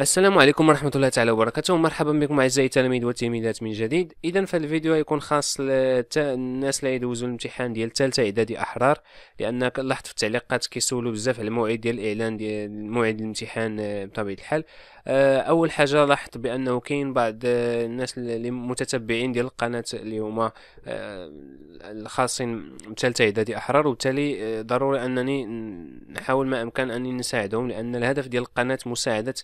السلام عليكم ورحمة الله تعالى وبركاته مرحبا بكم أعزائي التلاميذ والتلميذات من جديد إذا فالفيديو يكون خاص للناس اللي يدوزوا الامتحان ديال الثالثة إعدادي أحرار لأن لاحظت في التعليقات كيسولوا بزاف على الموعد ديال الإعلان ديال موعد الامتحان آه، بطبيعة الحال آه، أول حاجة لاحظت بأنه كاين بعض آه، الناس اللي متتبعين ديال القناة اللي هما الخاصين بثالثة إعدادي أحرار وبالتالي ضروري أنني نحاول ما أمكن أني نساعدهم لأن الهدف ديال القناة مساعدة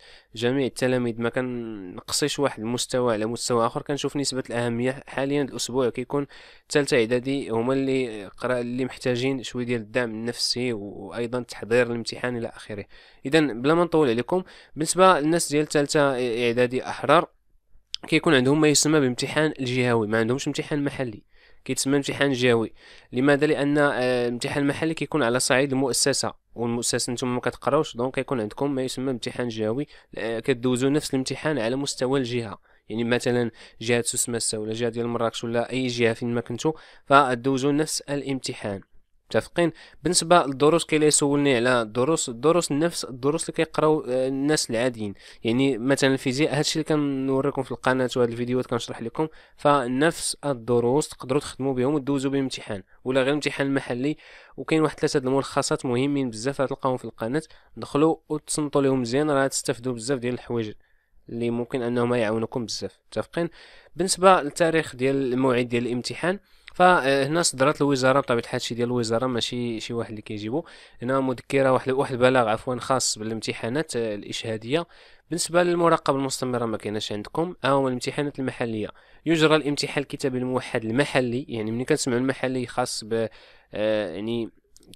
جميع التلاميذ ما كنقصيش واحد المستوى على مستوى اخر كنشوف نسبه الاهميه حاليا الاسبوع كيكون ثالثه اعدادي هما اللي قرا اللي محتاجين شويه ديال الدعم النفسي وايضا تحضير الامتحان الى اخره اذا بلا ما نطول عليكم بالنسبه للناس ديال ثالثه اعدادي احرار كيكون عندهم ما يسمى بامتحان الجهوي ما عندهمش امتحان محلي كيتسمى امتحان جهوي لماذا لان الامتحان آه، المحلي كيكون على صعيد المؤسسه والمؤسسه نتوما ما كتقراوش دونك كيكون عندكم ما يسمى امتحان جهوي آه، كدوزو نفس الامتحان على مستوى الجهه يعني مثلا جهه سوس ولا جهه ديال مراكش ولا اي جهه فين ما كنتو فدوزو نفس الامتحان متفقين بالنسبه للدروس كاين اللي يسولني على الدروس الدروس نفس الدروس اللي كيقراو آه، الناس العاديين يعني مثلا الفيزياء هادشي اللي كنوريكم في القناه وهاد الفيديوهات كنشرح لكم فنفس الدروس تقدروا تخدموا بهم وتدوزوا بهم امتحان ولا غير امتحان محلي وكاين واحد ثلاثه الملخصات مهمين بزاف تلقاهم في القناه دخلوا وتصنتوا لهم مزيان راه تستافدوا بزاف ديال الحوايج اللي ممكن انهم يعاونوكم بزاف متفقين بالنسبه للتاريخ ديال الموعد ديال الامتحان فهنا صدرت الوزاره بطبيعه الحال شي ديال الوزاره ماشي شي واحد اللي كيجيبو هنا مذكره واحد واحد البلاغ عفوا خاص بالامتحانات آه، الاشهاديه بالنسبه للمراقبه المستمره ما كايناش عندكم ها الامتحانات المحليه يجرى الامتحان الكتابي الموحد المحلي يعني ملي كنسمعوا المحلي خاص ب آه، يعني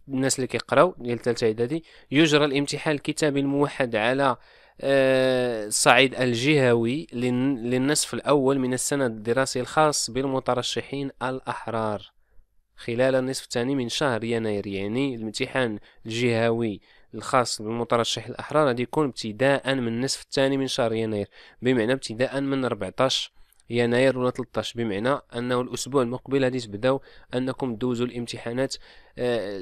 الناس اللي كيقراو ديال ثالثه اعدادي يجرى الامتحان الكتابي الموحد على الصعيد آه، الجهوي للنصف الأول من السنة الدراسية الخاص بالمترشحين الأحرار خلال النصف الثاني من شهر يناير يعني الامتحان الجهوي الخاص بالمترشح الأحرار غادي يكون ابتداء من النصف الثاني من شهر يناير بمعنى ابتداء من 14 يناير ولا 13 بمعنى انه الاسبوع المقبل غادي تبداو انكم دوزوا الامتحانات آه،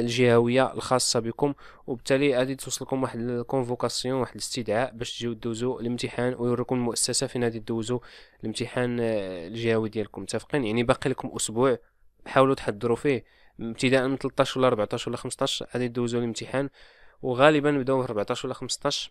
الجهويه الخاصه بكم وبالتالي غادي توصلكم واحد الكونفوكاسيون واحد الاستدعاء باش تجيو دوزوا الامتحان ويوريكم المؤسسه فين غادي دوزوا الامتحان آه، الجهوي ديالكم متفقين يعني باقي لكم اسبوع حاولوا تحضروا فيه ابتداء من 13 ولا 14 ولا 15 غادي دوزوا الامتحان وغالبا بداو 14 ولا 15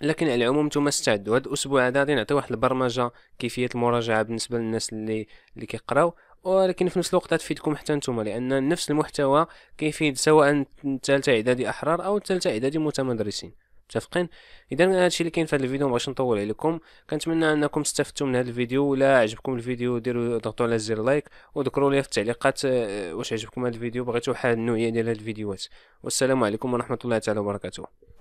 لكن على العموم نتوما استعدوا هذا الاسبوع هذا غادي نعطي واحد البرمجه كيفيه المراجعه بالنسبه للناس اللي اللي كيقراو ولكن في نفس الوقت تفيدكم حتى نتوما لان نفس المحتوى كيفيد سواء الثالثه اعدادي احرار او الثالثه اعدادي متمدرسين متفقين اذا هادشي اللي كاين في هذا الفيديو باش نطول عليكم كنتمنى انكم استفدتوا من هذا الفيديو ولا عجبكم الفيديو ديروا ضغطوا على زر لايك وذكروا لي في التعليقات آه، واش عجبكم هذا الفيديو بغيتوا حال النوعيه ديال هاد الفيديوهات والسلام عليكم ورحمه الله تعالى وبركاته